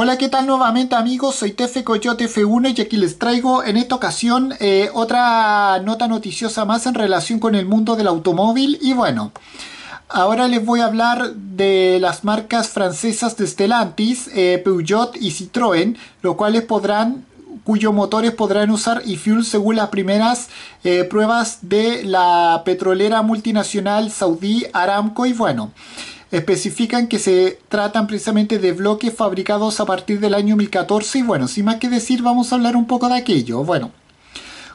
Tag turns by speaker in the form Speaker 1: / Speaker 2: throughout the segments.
Speaker 1: Hola, ¿qué tal nuevamente amigos? Soy Tefe Coyote F1 y aquí les traigo en esta ocasión eh, otra nota noticiosa más en relación con el mundo del automóvil y bueno, ahora les voy a hablar de las marcas francesas de Stellantis, eh, Peugeot y Citroën, cuales podrán cuyos motores podrán usar e-fuel según las primeras eh, pruebas de la petrolera multinacional saudí Aramco y bueno especifican que se tratan precisamente de bloques fabricados a partir del año 2014 y bueno, sin más que decir vamos a hablar un poco de aquello. Bueno,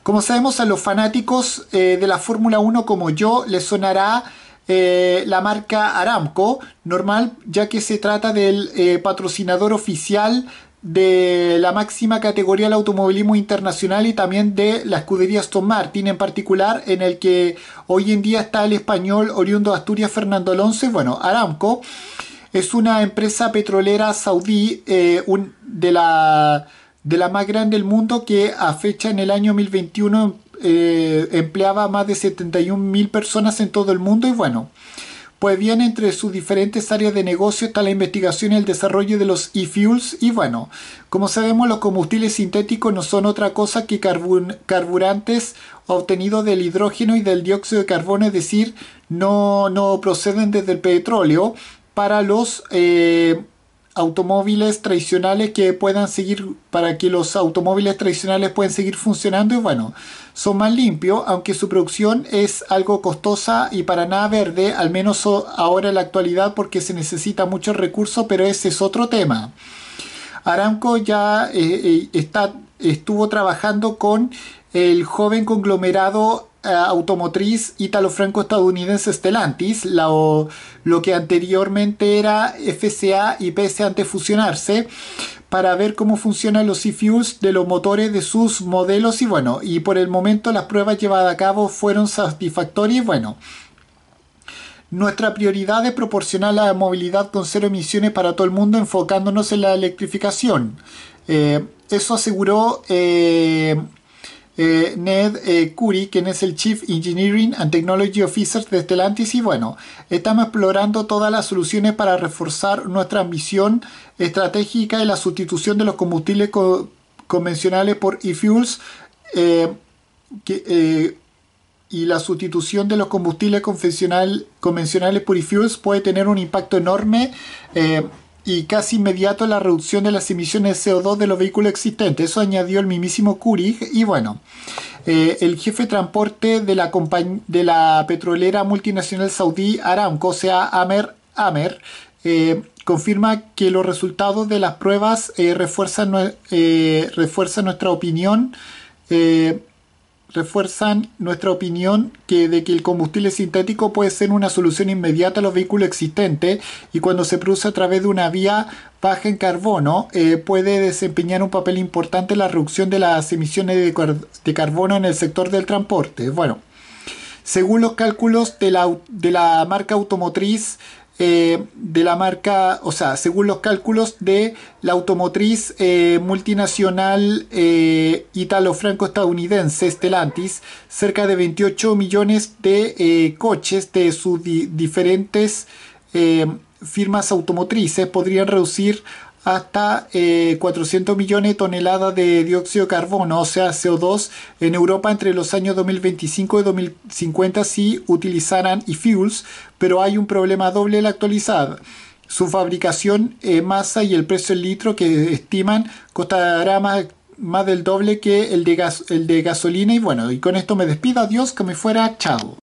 Speaker 1: como sabemos a los fanáticos eh, de la Fórmula 1 como yo les sonará eh, la marca Aramco normal ya que se trata del eh, patrocinador oficial de la máxima categoría del automovilismo internacional y también de la escudería Aston Martin en particular, en el que hoy en día está el español oriundo de Asturias Fernando Alonso. Bueno, Aramco es una empresa petrolera saudí eh, de, la, de la más grande del mundo que a fecha en el año 2021 eh, empleaba a más de 71.000 personas en todo el mundo y bueno. Pues bien, entre sus diferentes áreas de negocio está la investigación y el desarrollo de los e-fuels y bueno, como sabemos los combustibles sintéticos no son otra cosa que carburantes obtenidos del hidrógeno y del dióxido de carbono, es decir, no, proceden desde el petróleo para los... Eh, automóviles tradicionales que puedan seguir, para que los automóviles tradicionales puedan seguir funcionando y bueno, son más limpios, aunque su producción es algo costosa y para nada verde, al menos ahora en la actualidad porque se necesita mucho recurso pero ese es otro tema. Aramco ya eh, eh, está, estuvo trabajando con el joven conglomerado eh, automotriz italo franco estadounidense Stellantis, la, lo que anteriormente era FCA y PSA antes de fusionarse, para ver cómo funcionan los e de los motores de sus modelos y bueno, y por el momento las pruebas llevadas a cabo fueron satisfactorias bueno. Nuestra prioridad es proporcionar la movilidad con cero emisiones para todo el mundo enfocándonos en la electrificación. Eh, eso aseguró eh, eh, Ned eh, Curry, quien es el Chief Engineering and Technology Officer de Stellantis. Y bueno, estamos explorando todas las soluciones para reforzar nuestra ambición estratégica de la sustitución de los combustibles convencionales por e-fuels. y la sustitución de los combustibles eh, convencionales por e-fuels puede tener un impacto enorme y casi inmediato la reducción de las emisiones de CO2 de los vehículos existentes. Eso añadió el mismísimo Kurig. y bueno, eh, el jefe de transporte de la, de la petrolera multinacional saudí Aramco, o sea, Amer, Amer eh, confirma que los resultados de las pruebas eh, refuerzan, refuerzan nuestra opinión refuerzan nuestra opinión que, de que el combustible sintético puede ser una solución inmediata a los vehículos existentes y cuando se produce a través de una vía baja en carbono eh, puede desempeñar un papel importante en la reducción de las emisiones de, carbono en el sector del transporte. Bueno, según los cálculos de la, de la marca automotriz eh, de la marca, o sea, según los cálculos de la automotriz eh, multinacional eh, italo-franco-estadounidense Stellantis, cerca de 28 millones de coches de sus diferentes firmas automotrices podrían reducir hasta 400 eh, millones de toneladas de dióxido de carbono, o sea, CO2, en Europa entre los años 2025 y 2050 si utilizaran e-fuels, pero hay un problema doble en la actualidad. Su fabricación, en masa y el precio del litro que estiman costará más, más del doble que el de, gas, el de gasolina. Y bueno, y con esto me despido. Adiós, que me fuera. Chao.